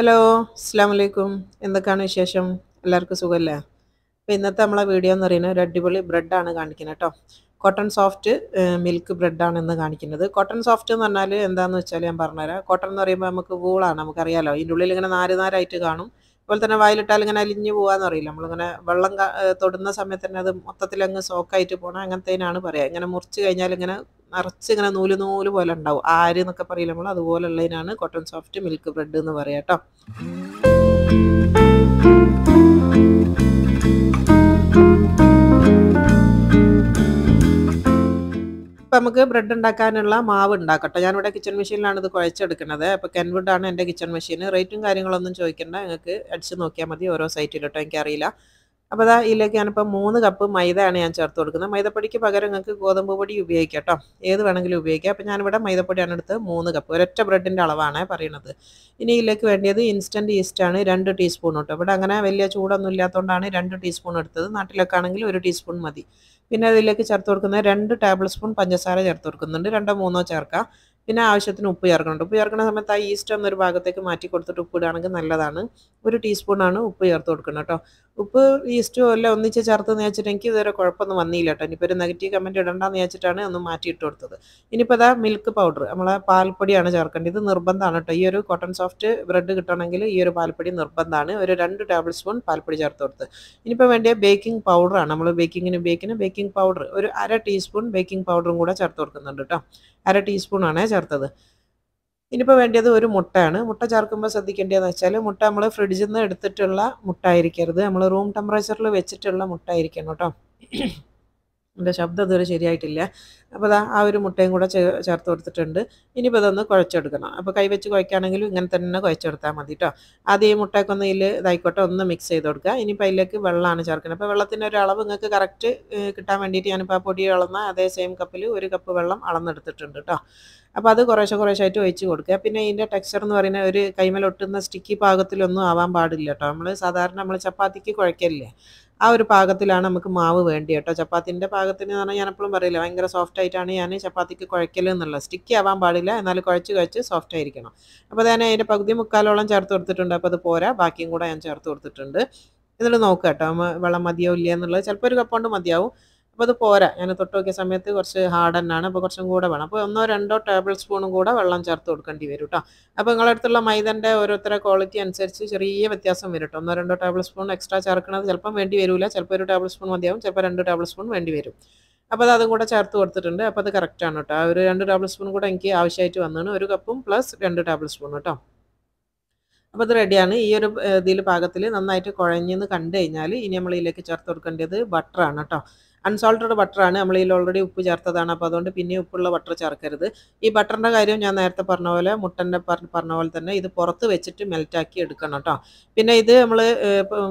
hello അസ്സാം വലൈക്കും എന്തൊക്കെയാണ് വിശേഷം എല്ലാവർക്കും സുഖമല്ലേ അപ്പോൾ ഇന്നത്തെ നമ്മളെ വീഡിയോ എന്ന് പറയുന്നത് ഒരു അടിപൊളി ബ്രെഡാണ് കാണിക്കുന്നത് കേട്ടോ കോട്ടൺ സോഫ്റ്റ് മിൽക്ക് ബ്രെഡാണ് ഇന്ന് കാണിക്കുന്നത് കോട്ടൺ സോഫ്റ്റ് എന്ന് പറഞ്ഞാൽ എന്താണെന്ന് വെച്ചാൽ ഞാൻ പറഞ്ഞുതരാം കോട്ടൺ എന്ന് പറയുമ്പോൾ നമുക്ക് വൂളാണ് നമുക്കറിയാലോ ഇതിൻ്റെ ഉള്ളിൽ ഇങ്ങനെ നാര് നാരായിട്ട് കാണും അതുപോലെ തന്നെ വയലിട്ടാൽ ഇങ്ങനെ അലിഞ്ഞു അറിയില്ല നമ്മളിങ്ങനെ വെള്ളം തൊടുന്ന സമയത്ത് തന്നെ അത് മൊത്തത്തിൽ സോക്കായിട്ട് പോകണം അങ്ങനത്തേനാണ് പറയുക ഇങ്ങനെ മുറിച്ച് കഴിഞ്ഞാൽ ഇങ്ങനെ നിറച്ച് ഇങ്ങനെ നൂല് നൂല് പോലെ ഉണ്ടാവും ആര് എന്നൊക്കെ പറയില്ല നമ്മൾ അതുപോലുള്ളതിനാണ് കോട്ടൺ സോഫ്റ്റ് മിൽക്ക് ബ്രെഡ് എന്ന് പറയാം കേട്ടോ ഇപ്പം നമുക്ക് ബ്രെഡ് ഉണ്ടാക്കാനുള്ള മാവ് ഉണ്ടാക്കട്ടെ ഞാനിവിടെ കിച്ചൺ മെഷീനിലാണ് ഇത് കുഴച്ചെടുക്കുന്നത് അപ്പോൾ കെൻവുഡാണ് ആണ് എൻ്റെ കിച്ചൺ മെഷീൻ റേറ്റും കാര്യങ്ങളൊന്നും ചോദിക്കേണ്ട നിങ്ങൾക്ക് അടിച്ച് നോക്കിയാൽ മതി ഓരോ സൈറ്റിലോട്ടോ എനിക്കറിയില്ല അപ്പോൾ അതാ ഇതിലേക്ക് ഞാനിപ്പോൾ മൂന്ന് കപ്പ് മൈദയാണ് ഞാൻ ചേർത്ത് കൊടുക്കുന്നത് മൈദപ്പൊടിക്ക് പകരം നിങ്ങൾക്ക് ഗോതമ്പ് പൊടി ഉപയോഗിക്കാം കേട്ടോ ഏത് വേണമെങ്കിലും ഉപയോഗിക്കാം അപ്പോൾ ഞാനിവിടെ മൈദപ്പൊടിയാണ് എടുത്ത് മൂന്ന് കപ്പ് ഒരൊറ്റ ബ്രെഡിൻ്റെ അളവാണ് പറയുന്നത് ഇനി ഇതിലേക്ക് വേണ്ടിയത് ഇൻസ്റ്റൻറ്റ് ഈസ്റ്റാണ് രണ്ട് ടീസ്പൂൺ കേട്ടോ ഇവിടെ അങ്ങനെ വലിയ ചൂടൊന്നും ഇല്ലാത്തതുകൊണ്ടാണ് രണ്ട് ടീസ്പൂൺ എടുത്തത് നാട്ടിലൊക്കെ ആണെങ്കിൽ ഒരു ടീസ്പൂൺ മതി പിന്നെ അതിലേക്ക് ചേർത്ത് കൊടുക്കുന്നത് രണ്ട് ടേബിൾ സ്പൂൺ പഞ്ചസാര ചേർത്ത് കൊടുക്കുന്നുണ്ട് രണ്ടോ മൂന്നോ ചേർക്കാം പിന്നെ ആവശ്യത്തിന് ഉപ്പ് ചേർക്കുന്നുണ്ട് ഉപ്പ് ചേർക്കുന്ന സമയത്ത് ആ ഈസ്റ്റ് എന്നൊരു ഭാഗത്തേക്ക് മാറ്റി കൊടുത്തിട്ട് ഉപ്പ് ഇടുകയാണെങ്കിൽ നല്ലതാണ് ഒരു ടീസ്പൂണാണ് ഉപ്പ് ചേർത്ത് കൊടുക്കുന്നത് കേട്ടോ ഉപ്പ് ഈസ്റ്റോ എല്ലാം ഒന്നിച്ച് ചേർത്ത് വെച്ചിട്ട് എനിക്ക് ഇതുവരെ കുഴപ്പമൊന്നും വന്നില്ല കേട്ടോ ഇനിയിപ്പോൾ ഒരു നെഗറ്റീവ് കമൻറ്റ് ഇടണ്ടെന്ന് വെച്ചിട്ടാണ് ഒന്ന് മാറ്റിയിട്ട് കൊടുത്തത് ഇനിയിപ്പോൾ അതാ മിൽക്ക് പൗഡർ നമ്മളെ പാൽപ്പൊടിയാണ് ചേർക്കേണ്ടത് ഇത് നിർബന്ധമാണ് കേട്ടോ ഈ ഒരു കോട്ടൺ സോഫ്റ്റ് ബ്രെഡ് കിട്ടണമെങ്കിൽ ഈ ഒരു പാൽപ്പൊടി നിർബന്ധമാണ് ഒരു രണ്ട് ടേബിൾ സ്പൂൺ പാൽപ്പൊടി ചേർത്ത് കൊടുത്ത് ഇനിയിപ്പോൾ വേണ്ടിയ ബേക്കിംഗ് പൗഡറാണ് നമ്മൾ ബേക്കിങ്ങിന് ഉപയോഗിക്കുന്ന ബേക്കിംഗ് പൗഡർ ഒരു അര ടീസ്പൂൺ ബേക്കിംഗ് പൗഡറും കൂടെ ചേർത്ത് കൊടുക്കുന്നുണ്ട് കേട്ടോ അര ടീസ്പൂണാണ് ചേർത്തത് ഇനിയിപ്പോൾ വേണ്ടത് ഒരു മുട്ടയാണ് മുട്ട ചേർക്കുമ്പോൾ ശ്രദ്ധിക്കേണ്ടതെന്ന് വെച്ചാൽ മുട്ട നമ്മൾ ഫ്രിഡ്ജിൽ നിന്ന് എടുത്തിട്ടുള്ള മുട്ട ആയിരിക്കരുത് നമ്മൾ റൂം ടെമ്പറേച്ചറിൽ വെച്ചിട്ടുള്ള മുട്ട ആയിരിക്കണം കേട്ടോ എൻ്റെ ശബ്ദം ഇതുവരെ ശരിയായിട്ടില്ല അപ്പോൾ അതാ ആ ഒരു മുട്ടയും കൂടെ ചേർത്ത് കൊടുത്തിട്ടുണ്ട് ഇനിയിപ്പോൾ ഇതൊന്ന് കുഴച്ചെടുക്കണം അപ്പോൾ കൈവച്ച് കുഴക്കുകയാണെങ്കിലും ഇങ്ങനെ തന്നെ കുഴച്ചെടുത്താൽ മതി കേട്ടോ ആദ്യം ഈ മുട്ടയൊക്കെ ഒന്ന് ഇതിൽ ഇതായിക്കോട്ടെ ഒന്ന് മിക്സ് ചെയ്ത് കൊടുക്കുക ഇനിയിപ്പോൾ അതിലേക്ക് വെള്ളമാണ് ചേർക്കുന്നത് അപ്പോൾ വെള്ളത്തിൻ്റെ ഒരു അളവ് നിങ്ങൾക്ക് കറക്റ്റ് കിട്ടാൻ വേണ്ടിയിട്ട് ഞാനിപ്പോൾ ആ പൊടി അളന്ന അതേ സെയിം കപ്പിൽ ഒരു കപ്പ് വെള്ളം അളന്നെടുത്തിട്ടുണ്ട് കേട്ടോ അപ്പോൾ അത് കുറേശ്ശെ കുറേശ്ശായിട്ട് ഒഴിച്ച് കൊടുക്കുക പിന്നെ ഇതിൻ്റെ ടെക്സ്ചർ എന്ന് പറയുന്നത് ഒരു കൈമലൊട്ടുന്ന സ്റ്റിക്കി പാകത്തിലൊന്നും ആവാൻ പാടില്ല കേട്ടോ നമ്മൾ സാധാരണ നമ്മൾ ചപ്പാത്തിക്ക് കുഴക്കല്ലേ ആ ഒരു പാകത്തിലാണ് നമുക്ക് മാവ് വേണ്ടി കേട്ടോ ചപ്പാത്തിൻ്റെ പാകത്തിന് എന്ന് പറഞ്ഞാൽ ഞാനെപ്പോഴും പറയില്ല ഭയങ്കര സോഫ്റ്റ് സോഫ്റ്റായിട്ടാണ് ഞാൻ ചപ്പാത്തിക്ക് കുഴക്കൽ എന്നുള്ളത് സ്റ്റിക്കി ആവാൻ പാടില്ല എന്നാൽ കുഴച്ച് കുഴച്ച് സോഫ്റ്റ് ആയിരിക്കണം അപ്പോൾ ഞാൻ അതിൻ്റെ പകുതി മുക്കാലോളം ചേർത്ത് കൊടുത്തിട്ടുണ്ട് അപ്പോൾ അത് പോരാ ബാക്കിയും കൂടെ ഞാൻ ചേർത്ത് കൊടുത്തിട്ടുണ്ട് എന്നിട്ട് നോക്കുക കേട്ടോ വെള്ളം മതിയോ ഇല്ല എന്നുള്ളത് ചിലപ്പോൾ ഒരു കപ്പ് മതിയാവും അപ്പോൾ അത് പോരാ ഞാൻ തൊട്ട് നോക്കിയ സമയത്ത് കുറച്ച് ഹാർഡ് തന്നെയാണ് അപ്പോൾ കുറച്ചും കൂടെ വേണം അപ്പോൾ ഒന്നോ രണ്ടോ ടേബിൾ സ്പൂണും കൂടെ വെള്ളം ചേർത്ത് കൊടുക്കേണ്ടി വരും കേട്ടോ അപ്പോൾ നിങ്ങളുടെ അടുത്തുള്ള മൈദൻ്റെ ഓരോരുത്തരുടെ ക്വാളിറ്റി അനുസരിച്ച് ചെറിയ വ്യത്യാസം വരും കേട്ടോ ഒന്നോ രണ്ടോ ടേബിൾ സ്പൂൺ എക്സ്ട്രാ ചേർക്കണത് ചിലപ്പം വേണ്ടി വരില്ല ചിലപ്പോൾ ഒരു ടേബിൾ സ്പൂൺ മതിയാവും ചിലപ്പോൾ രണ്ട് ടേബിൾ സ്പൂൺ വേണ്ടി വരും അപ്പോൾ അതും കൂടെ ചേർത്ത് കൊടുത്തിട്ടുണ്ട് അപ്പോൾ അത് കറക്റ്റാണ് കേട്ടോ ആ ഒരു രണ്ട് ടേബിൾ സ്പൂൺ കൂടെ എനിക്ക് ആവശ്യമായിട്ട് വന്നതാണ് ഒരു കപ്പും പ്ലസ് രണ്ട് ടേബിൾ സ്പൂൺ കേട്ടോ അപ്പോൾ അത് റെഡിയാണ് ഈ ഒരു ഇതിൽ പാകത്തിൽ നന്നായിട്ട് കുഴഞ്ഞെന്ന് കണ്ടു കഴിഞ്ഞാൽ ഇനി നമ്മൾ ഇതിലേക്ക് ചേർത്ത് കൊടുക്കേണ്ടത് ബട്ടറാണ് കേട്ടോ അൺസോൾട്ടഡ് ബട്ടറാണ് ഈ ഓൾറെഡി ഉപ്പ് ചേർത്തതാണ് അപ്പോൾ അതുകൊണ്ട് പിന്നെ ഉപ്പുള്ള ബട്ടർ ചേർക്കരുത് ഈ ബട്ടറിൻ്റെ കാര്യം ഞാൻ നേരത്തെ പറഞ്ഞ പോലെ മുട്ടൻ്റെ പറഞ്ഞ പോലെ തന്നെ ഇത് പുറത്ത് വെച്ചിട്ട് മെൽറ്റാക്കി എടുക്കണം കേട്ടോ പിന്നെ ഇത് നമ്മൾ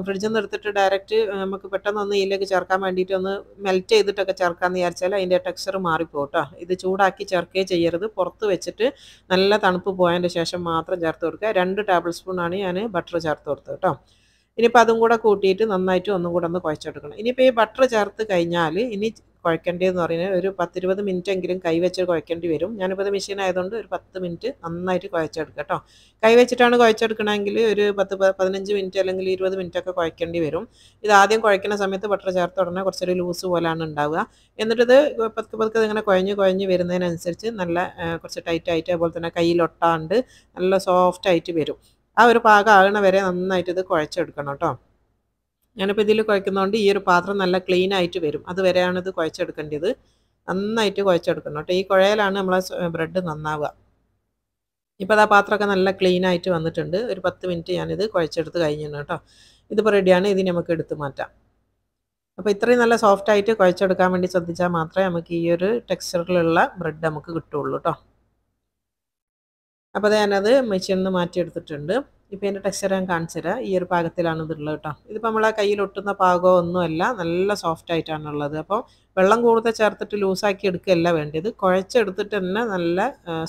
ഫ്രിഡ്ജിൽ നിന്ന് എടുത്തിട്ട് ഡയറക്റ്റ് നമുക്ക് പെട്ടെന്ന് ഒന്ന് ഇതിലേക്ക് ചേർക്കാൻ വേണ്ടിയിട്ട് ഒന്ന് മെൽറ്റ് ചെയ്തിട്ടൊക്കെ ചേർക്കാമെന്ന് വിചാരിച്ചാൽ അതിൻ്റെ ടെക്സ്ചർ മാറിപ്പോ കേട്ടോ ഇത് ചൂടാക്കി ചേർക്കുകയും ചെയ്യരുത് പുറത്ത് വെച്ചിട്ട് നല്ല തണുപ്പ് പോയതിൻ്റെ ശേഷം മാത്രം ചേർത്ത് കൊടുക്കുക രണ്ട് ടേബിൾ സ്പൂണാണ് ഞാൻ ബട്ടർ ചേർത്ത് കൊടുത്തത് കേട്ടോ ഇനിയിപ്പോൾ അതും കൂടെ കൂട്ടിയിട്ട് നന്നായിട്ട് ഒന്നും കൂടെ ഒന്ന് കുഴച്ചെടുക്കണം ഇനിയിപ്പോൾ ഈ ബട്ടർ ചേർത്ത് കഴിഞ്ഞാൽ ഇനി കുഴക്കേണ്ടതെന്ന് പറഞ്ഞാൽ ഒരു പത്തിരുപത് മിനിറ്റ് എങ്കിലും കൈവച്ച് കുഴക്കേണ്ടി വരും ഞാനിപ്പോൾ ഇത് മെഷീൻ ആയതുകൊണ്ട് ഒരു പത്ത് മിനിറ്റ് നന്നായിട്ട് കുഴച്ചെടുക്കുക കേട്ടോ കൈവച്ചിട്ടാണ് കുഴച്ചെടുക്കണമെങ്കിൽ ഒരു പത്ത് പതിനഞ്ച് മിനിറ്റ് അല്ലെങ്കിൽ ഇരുപത് മിനിറ്റ് ഒക്കെ കുഴക്കേണ്ടി വരും ഇത് ആദ്യം കുഴക്കുന്ന സമയത്ത് ബട്ടർ ചേർത്ത് ഉടനെ കുറച്ചൊരു ലൂസ് പോലാണ് ഉണ്ടാവുക എന്നിട്ടിത് പതുക്കെ പതുക്കെ ഇങ്ങനെ കുഴഞ്ഞ് കുഴഞ്ഞ് വരുന്നതിനനുസരിച്ച് നല്ല കുറച്ച് ടൈറ്റായിട്ട് അതുപോലെ തന്നെ കയ്യിലൊട്ടാണ്ട് നല്ല സോഫ്റ്റായിട്ട് വരും ആ ഒരു പാകം ആകുന്ന വരെ നന്നായിട്ട് ഇത് കുഴച്ചെടുക്കണം കേട്ടോ ഞാനിപ്പോൾ ഇതിൽ കുഴക്കുന്നതുകൊണ്ട് ഈ ഒരു പാത്രം നല്ല ക്ലീൻ ആയിട്ട് വരും അതുവരെയാണ് ഇത് കുഴച്ചെടുക്കേണ്ടത് നന്നായിട്ട് കുഴച്ചെടുക്കണം കേട്ടോ ഈ കുഴയിലാണ് നമ്മളെ ബ്രെഡ് നന്നാവുക ഇപ്പോൾ അത് ആ പാത്രമൊക്കെ നല്ല ക്ലീൻ ആയിട്ട് വന്നിട്ടുണ്ട് ഒരു പത്ത് മിനിറ്റ് ഞാനിത് കുഴച്ചെടുത്ത് കഴിഞ്ഞിരുന്നു കേട്ടോ ഇതിപ്പോൾ റെഡിയാണ് ഇതിന് നമുക്ക് എടുത്ത് മാറ്റാം അപ്പോൾ ഇത്രയും നല്ല സോഫ്റ്റായിട്ട് കുഴച്ചെടുക്കാൻ വേണ്ടി ശ്രദ്ധിച്ചാൽ മാത്രമേ നമുക്ക് ഈ ഒരു ടെക്സ്ചറിലുള്ള ബ്രെഡ് നമുക്ക് കിട്ടുകയുള്ളൂ കേട്ടോ അപ്പോൾ ഞാനത് മെഷീനിൽ നിന്ന് മാറ്റിയെടുത്തിട്ടുണ്ട് ഇപ്പോൾ എൻ്റെ ടെക്സ്ചർ ഞാൻ കാണിച്ചു തരാം ഈ ഒരു പാകത്തിലാണ് ഇതുള്ളത് കേട്ടോ ഇതിപ്പോൾ നമ്മളെ കയ്യിൽ ഒട്ടുന്ന പാകമോ ഒന്നുമല്ല നല്ല സോഫ്റ്റ് ആയിട്ടാണുള്ളത് അപ്പോൾ വെള്ളം കൂടുതൽ ചേർത്തിട്ട് ലൂസാക്കി എടുക്കുകയല്ല വേണ്ടത് കുഴച്ചെടുത്തിട്ട് തന്നെ നല്ല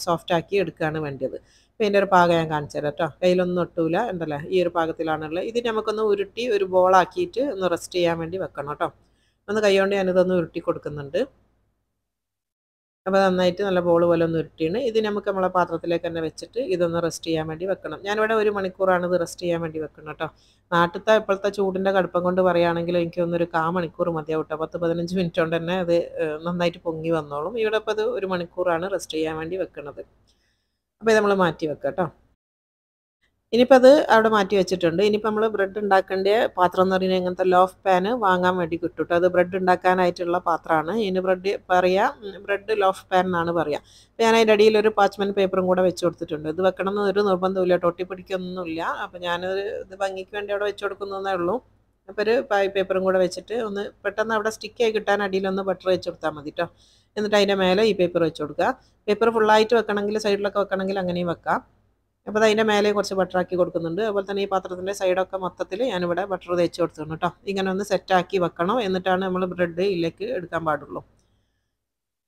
സോഫ്റ്റ് ആക്കി എടുക്കുകയാണ് വേണ്ടത് ഇപ്പോൾ എൻ്റെ ഒരു പാകം ഞാൻ കാണിച്ചു തരാം കേട്ടോ കയ്യിലൊന്നും ഒട്ടൂല ഉണ്ടല്ലേ ഈ ഒരു പാകത്തിലാണുള്ളത് ഇത് നമുക്കൊന്ന് ഉരുട്ടി ഒരു ബോളാക്കിയിട്ട് ഒന്ന് റെസ്റ്റ് ചെയ്യാൻ വേണ്ടി വെക്കണം കേട്ടോ ഒന്ന് കൈകൊണ്ട് ഞാനിതൊന്ന് ഉരുട്ടി കൊടുക്കുന്നുണ്ട് അപ്പോൾ നന്നായിട്ട് നല്ല ബോൾ പോലെ ഒന്ന് ഉരുട്ടിയാണ് ഇത് നമുക്ക് നമ്മളെ പാത്രത്തിലേക്ക് തന്നെ വെച്ചിട്ട് ഇതൊന്ന് റെസ്റ്റ് ചെയ്യാൻ വേണ്ടി വെക്കണം ഞാനിവിടെ ഒരു മണിക്കൂറാണ് ഇത് റെസ്റ്റ് ചെയ്യാൻ വേണ്ടി വെക്കണം കേട്ടോ നാട്ടിലത്തെ ഇപ്പോഴത്തെ ചൂടിൻ്റെ കടുപ്പം കൊണ്ട് പറയുകയാണെങ്കിൽ എനിക്ക് ഒന്നൊരു കാ മണിക്കൂർ മതിയാവും കേട്ടോ പത്ത് പതിനഞ്ച് മിനിറ്റ് കൊണ്ട് തന്നെ അത് നന്നായിട്ട് പൊങ്ങി വന്നോളും ഇവിടെ ഇപ്പോൾ അത് ഒരു മണിക്കൂറാണ് റെസ്റ്റ് ചെയ്യാൻ വേണ്ടി വെക്കുന്നത് അപ്പോൾ ഇത് നമ്മൾ മാറ്റി വെക്കാം കേട്ടോ ഇനിയിപ്പോൾ അത് അവിടെ മാറ്റി വെച്ചിട്ടുണ്ട് ഇനിയിപ്പോൾ നമ്മൾ ബ്രെഡ് ഉണ്ടാക്കേണ്ട പാത്രം എന്ന് പറയുന്നത് ഇങ്ങനത്തെ ലോഫ് പാന് വാങ്ങാൻ വേണ്ടി കിട്ടും അത് ബ്രെഡ് ഉണ്ടാക്കാനായിട്ടുള്ള പാത്രമാണ് ഇതിന് ബ്രെഡ് പറയുക ബ്രെഡ് ലോഫ് പാൻ എന്നാണ് പറയുക ഞാൻ അതിൻ്റെ ഇടയിൽ ഒരു പാച്ച്മെൻ പേപ്പറും കൂടെ വെച്ച് കൊടുത്തിട്ടുണ്ട് ഇത് വെക്കണം ഒരു നിർബന്ധമില്ല ടൊട്ടി പിടിക്കൊന്നുമില്ല അപ്പോൾ ഞാനൊരു ഇത് ഭംഗിക്ക് വേണ്ടി അവിടെ വെച്ച് കൊടുക്കുന്നതേ ഉള്ളൂ അപ്പോൾ ഒരു പേപ്പറും കൂടെ വെച്ചിട്ട് ഒന്ന് പെട്ടെന്ന് അവിടെ സ്റ്റിക്കായി കിട്ടാൻ അടിയിലൊന്ന് ബട്ടർ വെച്ച് കൊടുത്താൽ മതി കേട്ടോ എന്നിട്ട് അതിൻ്റെ മേലെ ഈ പേപ്പർ വെച്ച് കൊടുക്കുക പേപ്പർ ഫുള്ളായിട്ട് വെക്കണമെങ്കിൽ സൈഡിലൊക്കെ വെക്കണമെങ്കിൽ അങ്ങനെയും വെക്കാം അപ്പോൾ അതിൻ്റെ മേലെ കുറച്ച് ബട്ടറാക്കി കൊടുക്കുന്നുണ്ട് അതുപോലെ തന്നെ ഈ പാത്രത്തിൻ്റെ സൈഡൊക്കെ മൊത്തത്തിൽ ഞാനിവിടെ ബട്ടർ തേച്ച് കൊടുത്തിട്ടുണ്ട് കേട്ടോ ഇങ്ങനെ ഒന്ന് സെറ്റാക്കി വെക്കണം എന്നിട്ടാണ് നമ്മൾ ബ്രെഡ് ഇല്ലേക്ക് എടുക്കാൻ പാടുള്ളൂ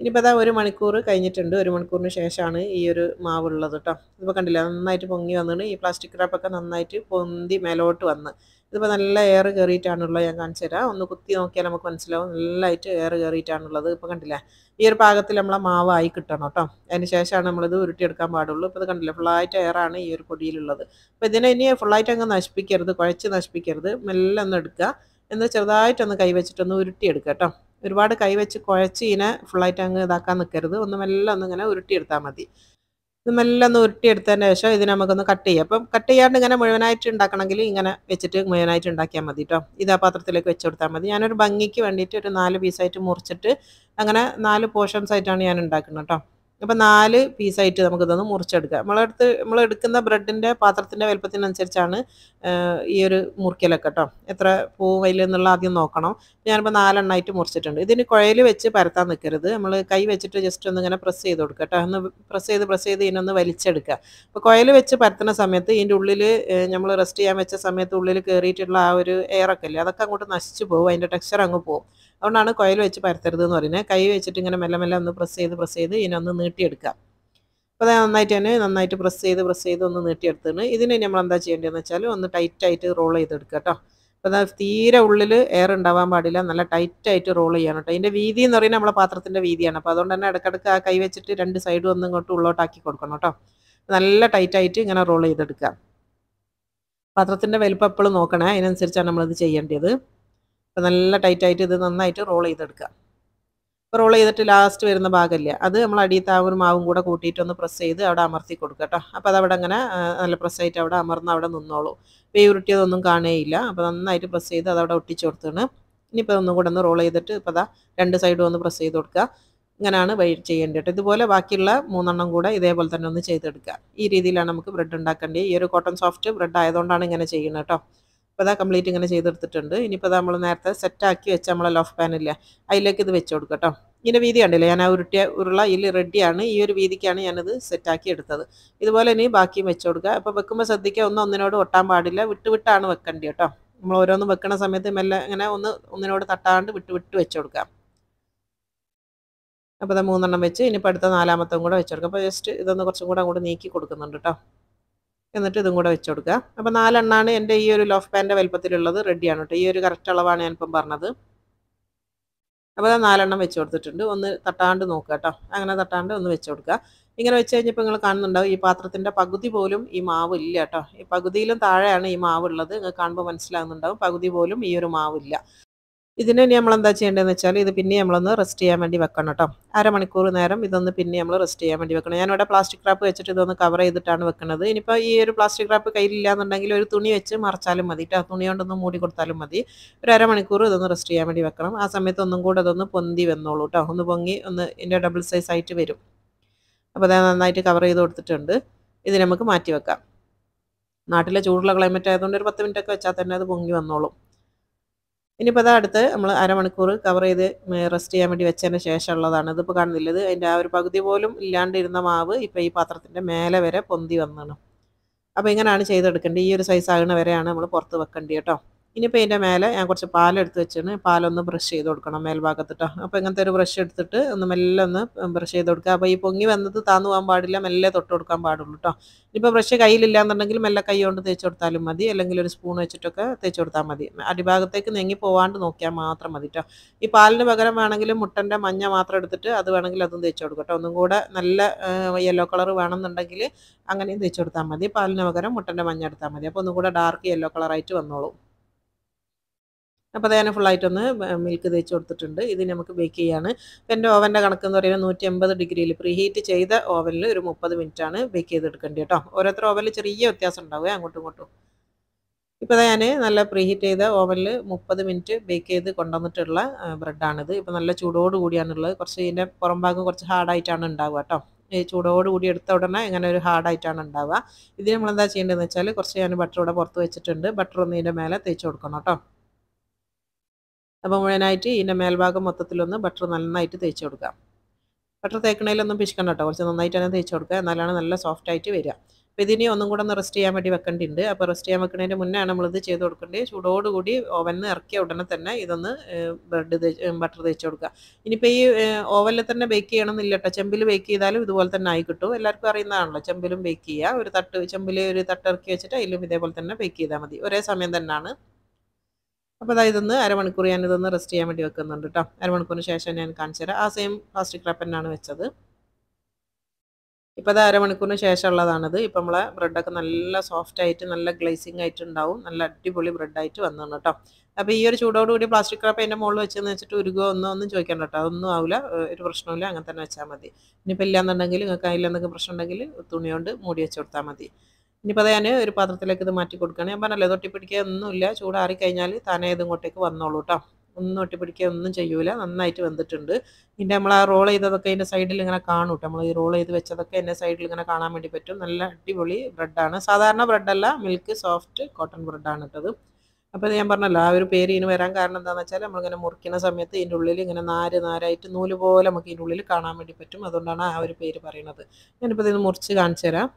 ഇനിയിപ്പോൾ അതാ ഒരു മണിക്കൂർ കഴിഞ്ഞിട്ടുണ്ട് ഒരു മണിക്കൂറിന് ശേഷമാണ് ഈ ഒരു മാവ് ഉള്ളത് കേട്ടോ ഇപ്പോൾ കണ്ടില്ല നന്നായിട്ട് പൊങ്ങി വന്നിട്ട് ഈ പ്ലാസ്റ്റിക് റാപ്പൊക്കെ നന്നായിട്ട് പൊന്തി മേലോട്ട് വന്ന് ഇതിപ്പോൾ നല്ല എയർ കയറിയിട്ടാണുള്ളത് ഞാൻ കാണിച്ചു തരാം ഒന്ന് കുത്തി നോക്കിയാൽ നമുക്ക് മനസ്സിലാവും നല്ലതായിട്ട് എയർ കയറിയിട്ടാണുള്ളത് ഇപ്പോൾ കണ്ടില്ലേ ഈ ഒരു പാകത്തിൽ നമ്മളെ മാവായി കിട്ടണം കേട്ടോ അതിന് ശേഷമാണ് നമ്മളിത് ഉരുട്ടിയെടുക്കാൻ പാടുള്ളൂ ഇപ്പോൾ ഇത് കണ്ടില്ലേ ഫുള്ളായിട്ട് എയറാണ് ഈ ഒരു പൊടിയിലുള്ളത് അപ്പോൾ ഇതിനെ ഇനി ഫുള്ളായിട്ട് അങ്ങ് നശിപ്പിക്കരുത് കുഴച്ച് നശിപ്പിക്കരുത് മെല്ലെ ഒന്ന് എടുക്കുക എന്ന് ചെറുതായിട്ടൊന്ന് കൈവച്ചിട്ടൊന്ന് ഉരുട്ടിയെടുക്കുക കേട്ടോ ഒരുപാട് കൈവച്ച് കുഴച്ച് ഇതിനെ ഫുള്ളായിട്ട് അങ്ങ് ഇതാക്കാൻ നിൽക്കരുത് ഒന്ന് മെല്ലെ ഇങ്ങനെ ഉരുട്ടിയെടുത്താൽ മതി ഇത് മെല്ലെ ഒന്ന് ഉരുട്ടിയെടുത്തതിന് ശേഷം ഇതിനെ നമുക്കൊന്ന് കട്ട് ചെയ്യാം അപ്പം കട്ട് ചെയ്യാണ്ട് ഇങ്ങനെ മുഴുവനായിട്ട് ഉണ്ടാക്കണമെങ്കിൽ ഇങ്ങനെ വെച്ചിട്ട് മുഴുവനായിട്ട് ഉണ്ടാക്കിയാൽ മതി കേട്ടോ ഇത് ആ പാത്രത്തിലേക്ക് വെച്ച് കൊടുത്താൽ മതി ഞാനൊരു ഭംഗിക്ക് വേണ്ടിയിട്ട് ഒരു നാല് പീസായിട്ട് മുറിച്ചിട്ട് അങ്ങനെ നാല് പോർഷൻസ് ആയിട്ടാണ് ഞാൻ ഉണ്ടാക്കുന്നത് കേട്ടോ അപ്പം നാല് പീസായിട്ട് ഇതൊന്ന് മുറിച്ചെടുക്കാം നമ്മളെടുത്ത് നമ്മൾ എടുക്കുന്ന ബ്രെഡിൻ്റെ പാത്രത്തിൻ്റെ വലുപ്പത്തിനനുസരിച്ചാണ് ഈ ഒരു മുറിക്കലൊക്കെ കേട്ടോ എത്ര പൂ ആദ്യം നോക്കണം ഞാനിപ്പോൾ നാലെണ്ണമായിട്ട് മുറിച്ചിട്ടുണ്ട് ഇതിന് കുഴയിൽ വെച്ച് പരത്താൻ നിൽക്കരുത് നമ്മൾ കൈ വെച്ചിട്ട് ജസ്റ്റ് ഒന്ന് ഇങ്ങനെ പ്രസ് ചെയ്ത് കൊടുക്കുക കേട്ടോ ഒന്ന് പ്രസ് ചെയ്ത് പ്രസ് ചെയ്ത് ഇതിനൊന്ന് വലിച്ചെടുക്കുക അപ്പോൾ കുഴയിൽ വെച്ച് പരത്തുന്ന സമയത്ത് ഇതിൻ്റെ ഉള്ളിൽ നമ്മൾ റെസ്റ്റ് ചെയ്യാൻ വെച്ച സമയത്ത് ഉള്ളിൽ കയറിയിട്ടുള്ള ആ ഒരു എയറൊക്കെ ഇല്ലേ അതൊക്കെ അങ്ങോട്ട് നശിച്ചു പോകും അതിൻ്റെ ടെക്സ്ചർ അങ്ങ് പോകും അതുകൊണ്ടാണ് കുഴൽ വെച്ച് പരത്തരുത് എന്ന് പറയുന്നത് കൈ വെച്ചിട്ട് ഇങ്ങനെ മെല്ലെ മെല്ലെ ഒന്ന് പ്രസ് ചെയ്ത് പ്രസ് ചെയ്ത് ഇതിനെ ഒന്ന് നീട്ടിയെടുക്കാം അപ്പോൾ അതായത് നന്നായിട്ട് തന്നെ നന്നായിട്ട് പ്രസ് ചെയ്ത് പ്രസ് ചെയ്ത് ഒന്ന് നീട്ടിയെടുത്തിട്ട് ഇതിനെ നമ്മൾ എന്താ ചെയ്യേണ്ടതെന്ന് വെച്ചാൽ ഒന്ന് ടൈറ്റായിട്ട് റോൾ ചെയ്തെടുക്കുക കേട്ടോ അപ്പോൾ അതായത് തീരെ ഉള്ളിൽ എയർ ഉണ്ടാവാൻ പാടില്ല നല്ല ടൈറ്റായിട്ട് റോൾ ചെയ്യണം കേട്ടോ ഇതിൻ്റെ വീതി എന്ന് പറയുന്നത് നമ്മളെ പാത്രത്തിൻ്റെ വീതിയാണ് അപ്പോൾ അതുകൊണ്ട് തന്നെ ഇടക്കിടക്ക് ആ കൈ വെച്ചിട്ട് രണ്ട് സൈഡും ഒന്നും ഇങ്ങോട്ട് ഉള്ളോട്ടാക്കി കൊടുക്കണം കേട്ടോ നല്ല ടൈറ്റായിട്ട് ഇങ്ങനെ റോൾ ചെയ്തെടുക്കുക പാത്രത്തിൻ്റെ വലിപ്പം എപ്പോഴും നോക്കണേ അതിനനുസരിച്ചാണ് നമ്മളിത് ചെയ്യേണ്ടത് അപ്പോൾ നല്ല ടൈറ്റായിട്ട് ഇത് നന്നായിട്ട് റോൾ ചെയ്തെടുക്കുക അപ്പോൾ റോൾ ചെയ്തിട്ട് ലാസ്റ്റ് വരുന്ന ഭാഗമില്ല അത് നമ്മൾ അടിയത്തെ ആ ഒരു മാവും കൂടെ ഒന്ന് പ്രസ് ചെയ്ത് അവിടെ അമർത്തി കൊടുക്കുക കേട്ടോ അപ്പോൾ അതവിടെ അങ്ങനെ നല്ല പ്രസ്സായിട്ട് അവിടെ അമർന്ന് അവിടെ നിന്നോളൂ ഇപ്പോൾ ഈ ഉരുട്ടിയതൊന്നും കാണുകയില്ല അപ്പോൾ നന്നായിട്ട് പ്രസ് ചെയ്ത് അതവിടെ ഒട്ടിച്ചു കൊടുത്താണ് ഇനിയിപ്പോൾ ഒന്നും കൂടെ ഒന്ന് റോൾ ചെയ്തിട്ട് ഇപ്പോൾ അതാ രണ്ട് സൈഡും ഒന്ന് പ്രസ് ചെയ്ത് കൊടുക്കുക ഇങ്ങനെയാണ് വഴി ചെയ്യേണ്ടത് ഇതുപോലെ ബാക്കിയുള്ള മൂന്നെണ്ണം കൂടെ ഇതേപോലെ തന്നെ ഒന്ന് ചെയ്തെടുക്കുക ഈ രീതിയിലാണ് നമുക്ക് ബ്രെഡ് ഉണ്ടാക്കേണ്ടത് ഈ ഒരു കോട്ടൺ സോഫ്റ്റ് ബ്രെഡ് ആയതുകൊണ്ടാണ് ഇങ്ങനെ ചെയ്യുന്നത് കേട്ടോ അപ്പോൾ അതാ കംപ്ലീറ്റ് ഇങ്ങനെ ചെയ്തെടുത്തിട്ടുണ്ട് ഇനിയിപ്പോൾ നമ്മൾ നേരത്തെ സെറ്റാക്കി വെച്ച നമ്മളെ ലോഫ് പാനില്ല അതിലേക്ക് ഇത് വെച്ച് കൊടുക്കട്ടോ ഇതിൻ്റെ വീതി കണ്ടില്ലേ ഞാൻ ആ ഉരുട്ടിയ ഉരുള ഇതിൽ റെഡിയാണ് ഈ ഒരു വീതിക്കാണ് ഞാനത് സെറ്റാക്കി എടുത്തത് ഇതുപോലെ ഇനി ബാക്കിയും വെച്ച് കൊടുക്കുക അപ്പോൾ വെക്കുമ്പോൾ ശ്രദ്ധിക്കുക ഒന്നും ഒന്നിനോട് ഒട്ടാൻ പാടില്ല വിട്ടുവിട്ടാണ് വെക്കേണ്ടി കേട്ടോ നമ്മൾ ഓരോന്നും വെക്കുന്ന സമയത്ത് മെല്ലെ ഇങ്ങനെ ഒന്ന് ഒന്നിനോട് തട്ടാണ്ട് വിട്ട് വിട്ട് വെച്ച് കൊടുക്കാം അപ്പോൾ അത് മൂന്നെണ്ണം വെച്ച് ഇനിയിപ്പോൾ അടുത്ത നാലാമത്തും കൂടെ വെച്ച് കൊടുക്കാം അപ്പോൾ ജസ്റ്റ് ഇതൊന്ന് കുറച്ചും കൂടെ അങ്ങോട്ട് നീക്കി കൊടുക്കുന്നുണ്ട് കേട്ടോ എന്നിട്ട് ഇതും കൂടെ വെച്ചുകൊടുക്കുക അപ്പോൾ നാലെണ്ണമാണ് എൻ്റെ ഈ ഒരു ലോഫ് പാൻ്റെ വലിപ്പത്തിലുള്ളത് റെഡിയാണ് കേട്ടോ ഈ ഒരു കറക്റ്റ് അളവാണ് ഞാനിപ്പം പറഞ്ഞത് അപ്പോൾ അത് നാലെണ്ണം വെച്ച് കൊടുത്തിട്ടുണ്ട് ഒന്ന് തട്ടാണ്ട് നോക്കുക കേട്ടോ അങ്ങനെ തട്ടാണ്ട് ഒന്ന് വെച്ച് കൊടുക്കുക ഇങ്ങനെ വെച്ച് കഴിഞ്ഞപ്പോൾ നിങ്ങൾ കാണുന്നുണ്ടാവും ഈ പാത്രത്തിൻ്റെ പകുതി പോലും ഈ മാവ് ഇല്ല കേട്ടോ ഈ പകുതിയിലും താഴെയാണ് ഈ മാവ് ഉള്ളത് നിങ്ങൾ കാണുമ്പോൾ മനസ്സിലാകുന്നുണ്ടാവും പകുതി പോലും ഈ ഒരു മാവില്ല ഇതിന് ഇനി നമ്മൾ എന്താ ചെയ്യേണ്ടതെന്ന് വെച്ചാൽ ഇത് പിന്നെ നമ്മളൊന്ന് റെസ്റ്റ് ചെയ്യാൻ വേണ്ടി വെക്കണം കേട്ടോ അരമണിക്കൂർ നേരം ഇതൊന്ന് പിന്നെ നമ്മൾ റെസ്റ്റ് ചെയ്യാൻ വേണ്ടി വെക്കണം ഞാനിവിടെ പ്ലാസ്റ്റിക് റാപ്പ് വെച്ചിട്ട് ഇതൊന്ന് കവർ ചെയ്തിട്ടാണ് വെക്കുന്നത് ഇനിയിപ്പോൾ ഈ ഒരു പ്ലാസ്റ്റിക് റാപ്പ് കയ്യിലില്ലാന്നുണ്ടെങ്കിൽ ഒരു തുണി വെച്ച് മറച്ചാലും മതി കേട്ടോ തുണി കൊണ്ടൊന്ന് മൂടി കൊടുത്താലും മതി ഒരു അരമണിക്കൂർ ഇതൊന്ന് റെസ്റ്റ് ചെയ്യാൻ വേണ്ടി വെക്കണം ആ സമയത്ത് ഒന്നും കൂടെ അതൊന്ന് പൊന്തി വന്നോളൂ കേട്ടോ ഒന്ന് പൊങ്ങി ഒന്ന് ഇതിൻ്റെ ഡബിൾ സൈസ് ആയിട്ട് വരും അപ്പോൾ അത് നന്നായിട്ട് കവർ ചെയ്ത് കൊടുത്തിട്ടുണ്ട് ഇത് നമുക്ക് മാറ്റി വെക്കാം നാട്ടിലെ ചൂടുള്ള ക്ലൈമറ്റ് ആയതുകൊണ്ട് ഒരു പത്ത് മിനിറ്റൊക്കെ വെച്ചാൽ തന്നെ അത് പൊങ്ങി വന്നോളും ഇനിയിപ്പോൾ അത് അടുത്ത് നമ്മൾ അരമണിക്കൂർ കവർ ചെയ്ത് റെസ്റ്റ് ചെയ്യാൻ വേണ്ടി വെച്ചതിന് ശേഷമുള്ളതാണ് ഇതിപ്പോൾ കാണുന്നില്ലത് അതിൻ്റെ ആ ഒരു പകുതി പോലും ഇല്ലാണ്ടിരുന്ന മാവ് ഇപ്പോൾ ഈ പാത്രത്തിൻ്റെ മേലെ വരെ പൊന്തി വന്നാണ് അപ്പോൾ ഇങ്ങനെയാണ് ചെയ്തെടുക്കേണ്ടത് ഈ ഒരു സൈസ് ആകുന്ന വരെയാണ് നമ്മൾ പുറത്ത് വെക്കേണ്ടത് കേട്ടോ ഇനിയിപ്പോൾ ഇതിൻ്റെ മേലെ ഞാൻ കുറച്ച് പാലെടുത്ത് വെച്ചാണ് പാലൊന്ന് ബ്രഷ് ചെയ്ത് കൊടുക്കണം മേൽഭാഗത്തിട്ടോ അപ്പോൾ ഇങ്ങനത്തെ ഒരു ബ്രഷ് എടുത്തിട്ട് ഒന്ന് മെല്ലെ ഒന്ന് ബ്രഷ് ചെയ്ത് കൊടുക്കുക അപ്പോൾ ഈ പൊങ്ങി വന്നത് താന്നു പോകാൻ പാടില്ല മെല്ലെ തൊട്ട് കൊടുക്കാൻ പാടുള്ളൂ കേട്ടോ ഇനിയിപ്പോൾ ബ്രഷ് കയ്യിലില്ലാന്നുണ്ടെങ്കിൽ മെല്ലെ കൈ കൊണ്ട് തേച്ച് കൊടുത്താലും മതി അല്ലെങ്കിൽ ഒരു സ്പൂൺ വെച്ചിട്ടൊക്കെ തേച്ച് കൊടുത്താൽ മതി അടിഭാഗത്തേക്ക് നെങ്ങി പോകാണ്ട് നോക്കിയാൽ മാത്രം മതി കേട്ടോ ഈ പാലിന് പകരം വേണമെങ്കിൽ മുട്ടൻ്റെ മഞ്ഞ മാത്രം എടുത്തിട്ട് അത് വേണമെങ്കിൽ അതും തേച്ച് കൊടുക്കും കേട്ടോ ഒന്നും കൂടെ നല്ല യെല്ലോ കളർ വേണമെന്നുണ്ടെങ്കിൽ അങ്ങനെയും തേച്ച് കൊടുത്താൽ മതി പാലിന് പകരം മുട്ടൻ്റെ മഞ്ഞ എടുത്താൽ മതി അപ്പോൾ ഒന്നും കൂടെ ഡാർക്ക് യെല്ലോ കളറായിട്ട് വന്നോളൂ അപ്പോൾ ഫുൾ ആയിട്ട് ഒന്ന് മിൽക്ക് തേച്ച് കൊടുത്തിട്ടുണ്ട് ഇത് നമുക്ക് ബേക്ക് ചെയ്യാണ് അപ്പോൾ എൻ്റെ ഓവൻ്റെ കണക്ക് എന്ന് പറയുന്നത് നൂറ്റി എൺപത് ഡിഗ്രിയിൽ പ്രീഹീറ്റ് ചെയ്ത ഓവനിൽ ഒരു മുപ്പത് മിനിറ്റാണ് ബേക്ക് ചെയ്തെടുക്കേണ്ടത് കേട്ടോ ഓരോരുത്തർ ഓവനിൽ ചെറിയ വ്യത്യാസം ഉണ്ടാവുക അങ്ങോട്ടും ഇങ്ങോട്ടും ഇപ്പോൾ ഞാൻ നല്ല പ്രീഹീറ്റ് ചെയ്ത ഓവനിൽ മുപ്പത് മിനിറ്റ് ബേക്ക് ചെയ്ത് കൊണ്ടുവന്നിട്ടുള്ള ബ്രെഡാണിത് ഇപ്പോൾ നല്ല ചൂടോട് കൂടിയാണുള്ളത് കുറച്ച് ഇതിൻ്റെ പുറം ഭാഗം കുറച്ച് ഹാർഡായിട്ടാണ് ഉണ്ടാവുക കേട്ടോ ഈ ചൂടോട് കൂടി എടുത്ത ഉടനെ ഇങ്ങനെ ഒരു ഹാർഡായിട്ടാണ് ഉണ്ടാവുക ഇത് നമ്മളെന്താ ചെയ്യേണ്ടതെന്ന് വെച്ചാൽ കുറച്ച് ഞാൻ ബട്ടർ ഇവിടെ പുറത്ത് വെച്ചിട്ടുണ്ട് ബട്ടർ ഒന്ന് ഇതിൻ്റെ മേലെ തേച്ച് കൊടുക്കണം കേട്ടോ അപ്പോൾ മുഴുവനായിട്ട് ഇതിൻ്റെ മേൽഭാഗം മൊത്തത്തിലൊന്ന് ബട്ടർ നന്നായിട്ട് തേച്ച് കൊടുക്കാം ബട്ടർ തേക്കണേലൊന്നും പിശിക്കണ്ട കേട്ടോ കുറച്ച് നന്നായിട്ട് തന്നെ തേച്ച് കൊടുക്കുക എന്നാലാണ് നല്ല സോഫ്റ്റായിട്ട് വരിക അപ്പോൾ ഇതിനി ഒന്നും കൂടെ ഒന്ന് റെസ്റ്റ് ചെയ്യാൻ വേണ്ടി വെക്കേണ്ടിണ്ട് അപ്പോൾ റെസ്റ്റ് ചെയ്യാൻ വെക്കുന്നതിൻ്റെ മുന്നേ നമ്മളിത് ചെയ്ത് കൊടുക്കേണ്ടത് ചൂടോടുകൂടി ഓവനിൽ ഇറക്കിയ ഉടനെ തന്നെ ഇതൊന്ന് ബ്രെഡ് ബട്ടർ തേച്ച് കൊടുക്കുക ഇനിയിപ്പോൾ ഈ ഓവനിൽ തന്നെ ബേക്ക് ചെയ്യണമെന്നില്ല കേട്ടോ ചെമ്പിൽ ബേക്ക് ചെയ്താലും ഇതുപോലെ തന്നെ ആയി കിട്ടും എല്ലാവർക്കും അറിയുന്നതാണല്ലോ ചെമ്പിലും ബേക്ക് ചെയ്യുക ഒരു തട്ട് ചെമ്പിൽ ഒരു തട്ട് ഇറക്കി വെച്ചിട്ട് അതിലും ഇതേപോലെ തന്നെ ബേക്ക് ചെയ്താൽ മതി ഒരേ സമയം തന്നെയാണ് അപ്പോൾ അതായത് ഇതൊന്ന് അരമണിക്കൂർ ഞാൻ ഇതൊന്ന് റെസ്റ്റ് ചെയ്യാൻ വേണ്ടി വെക്കുന്നുണ്ട് കേട്ടോ അരമണിക്കൂറിന് ശേഷം ഞാൻ കാണിച്ചു തരാം ആ സെയിം പ്ലാസ്റ്റിക് റപ്പനാണ് വെച്ചത് ഇപ്പോൾ അത് അരമണിക്കൂറിന് ശേഷമുള്ളതാണിത് ഇപ്പം നമ്മളെ ബ്രെഡൊക്കെ നല്ല സോഫ്റ്റ് ആയിട്ട് നല്ല ഗ്ലേസിങ് ആയിട്ട് ഉണ്ടാവും നല്ല അടിപൊളി ബ്രെഡായിട്ട് വന്നു കേട്ടോ അപ്പോൾ ഈ ഒരു ചൂടോടുകൂടി പ്ലാസ്റ്റിക് കപ്പ് എൻ്റെ മുകളിൽ വെച്ചെന്ന് വെച്ചിട്ട് ഉരുകോ ഒന്നോ ഒന്നും ചോദിക്കണ്ട കേട്ടോ അതൊന്നും ആവില്ല ഒരു പ്രശ്നമില്ല അങ്ങനെ തന്നെ വെച്ചാൽ മതി ഇനിയിപ്പോൾ ഇല്ലാന്നുണ്ടെങ്കിൽ നിങ്ങൾക്ക് അതിലെന്തെങ്കിലും പ്രശ്നം ഉണ്ടെങ്കിൽ തുണി കൊണ്ട് മൂടി വെച്ച് കൊടുത്താൽ മതി ഇനിയിപ്പോൾ അത് ഞാൻ ഒരു പാത്രത്തിലേക്ക് ഇത് മാറ്റി കൊടുക്കുകയാണ് ഞാൻ പറഞ്ഞല്ലോ തൊട്ടി പിടിക്കുക ഒന്നുമില്ല ചൂടാറി കഴിഞ്ഞാൽ താനേ ഇത് ഇങ്ങോട്ടേക്ക് വന്നോളൂ കേട്ടോ ഒന്നും ഒട്ടി പിടിക്കുക ഒന്നും ചെയ്യൂല നന്നായിട്ട് വെന്തിട്ടുണ്ട് ഇതിൻ്റെ നമ്മൾ ആ റോൾ ചെയ്തതൊക്കെ അതിൻ്റെ സൈഡിൽ ഇങ്ങനെ കാണും കേട്ടോ നമ്മൾ ഈ റോൾ ചെയ്ത് വെച്ചതൊക്കെ എൻ്റെ സൈഡിൽ ഇങ്ങനെ കാണാൻ വേണ്ടി പറ്റും നല്ല അടിപൊളി ബ്രെഡാണ് സാധാരണ ബ്രെഡല്ല മിൽക്ക് സോഫ്റ്റ് കോട്ടൺ ബ്രെഡാണ് ഇട്ടത് അപ്പോൾ ഞാൻ പറഞ്ഞല്ലോ ആ ഒരു പേര് ഇതിന് വരാൻ കാരണം എന്താണെന്ന് വെച്ചാൽ നമ്മളിങ്ങനെ മുറിക്കുന്ന സമയത്ത് ഇതിൻ്റെ ഉള്ളിൽ ഇങ്ങനെ നാര് നാരായിട്ട് നൂല് പോലെ നമുക്ക് ഇതിൻ്റെ ഉള്ളിൽ കാണാൻ വേണ്ടി പറ്റും അതുകൊണ്ടാണ് ആ ഒരു പേര് പറയുന്നത് ഞാനിപ്പോൾ ഇതിന് മുറിച്ച് കാണിച്ചു തരാം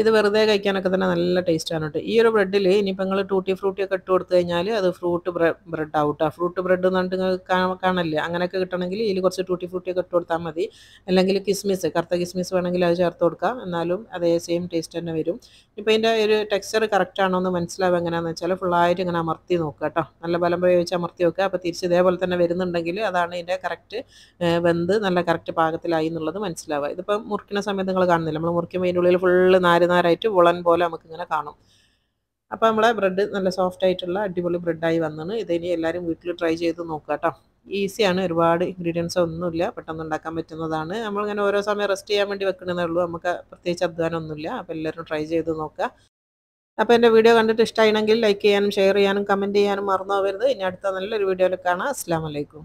ഇത് വെറുതെ കഴിക്കാനൊക്കെ തന്നെ നല്ല ടേസ്റ്റാണ് കേട്ടോ ഈ ഒരു ബ്രെഡിൽ ഇനിയിപ്പോൾ നിങ്ങൾ ടൂട്ടി ഫ്രൂട്ടി ഒക്കെ ഇട്ട് കൊടുത്തു കഴിഞ്ഞാൽ അത് ഫ്രൂട്ട് ബ്രെഡ് ആവട്ടോ ഫ്രൂട്ട് ബ്രെഡ് എന്ന് പറഞ്ഞിട്ട് നിങ്ങൾ കാണല്ലേ അങ്ങനെയൊക്കെ കിട്ടണമെങ്കിൽ ഇതിൽ കുറച്ച് ടൂട്ടി ഫ്രൂട്ടി ഒക്കെ ഇട്ട് കൊടുത്താൽ മതി അല്ലെങ്കിൽ കിസ്മിസ് കറുത്ത കിസ്മിസ് വേണമെങ്കിൽ അത് ചേർത്ത് കൊടുക്കാം എന്നാലും അതേ സെയിം ടേസ്റ്റ് തന്നെ വരും ഇപ്പോൾ അതിൻ്റെ ഒരു ടെക്സ്ചർ കറക്റ്റ് ആണോ എന്ന് മനസ്സിലാവുക എങ്ങനെയാണെന്ന് വെച്ചാൽ ഫുള്ളായിട്ട് ഇങ്ങനെ അമർത്തി നോക്കുക കേട്ടോ നല്ല ബലം പ്രയോഗിച്ച് അമർത്തി നോക്കുക അപ്പോൾ തിരിച്ച് ഇതേപോലെ തന്നെ വരുന്നുണ്ടെങ്കിൽ അതാണ് ഇതിൻ്റെ കറക്റ്റ് വെന്ത് നല്ല കറക്റ്റ് പാകത്തിലായി എന്നുള്ളത് മനസ്സിലാവുക ഇതിപ്പോൾ മുറിക്കുന്ന സമയത്ത് നിങ്ങൾ കാണുന്നില്ല നമ്മൾ മുറിക്കുമ്പോൾ അതിൻ്റെ ഉള്ളിൽ ഫുള്ള് നാര് വരുന്നവരായിട്ട് ഉളൻ പോലെ നമുക്കിങ്ങനെ കാണും അപ്പോൾ നമ്മളെ ബ്രെഡ് നല്ല സോഫ്റ്റ് ആയിട്ടുള്ള അടിപൊളി ബ്രെഡായി വന്നാണ് ഇതിനി എല്ലാവരും വീട്ടിൽ ട്രൈ ചെയ്ത് നോക്കുക കേട്ടോ ഈസിയാണ് ഒരുപാട് ഇൻഗ്രീഡിയൻസ് ഒന്നുമില്ല പെട്ടെന്ന് ഉണ്ടാക്കാൻ പറ്റുന്നതാണ് നമ്മളിങ്ങനെ ഓരോ സമയം റെസ്റ്റ് ചെയ്യാൻ വേണ്ടി വെക്കണമെന്നേ ഉള്ളൂ നമുക്ക് പ്രത്യേകിച്ച് അധ്വാനമൊന്നുമില്ല അപ്പോൾ എല്ലാവരും ട്രൈ ചെയ്ത് നോക്കുക അപ്പോൾ എൻ്റെ വീഡിയോ കണ്ടിട്ട് ഇഷ്ടമായിരുന്നെങ്കിൽ ലൈക്ക് ചെയ്യാനും ഷെയർ ചെയ്യാനും കമൻറ്റ് ചെയ്യാനും മറന്നു പോകരുത് ഇനി അടുത്ത നല്ലൊരു വീഡിയോയിൽ കാണാം അസ്സാം വലൈക്കും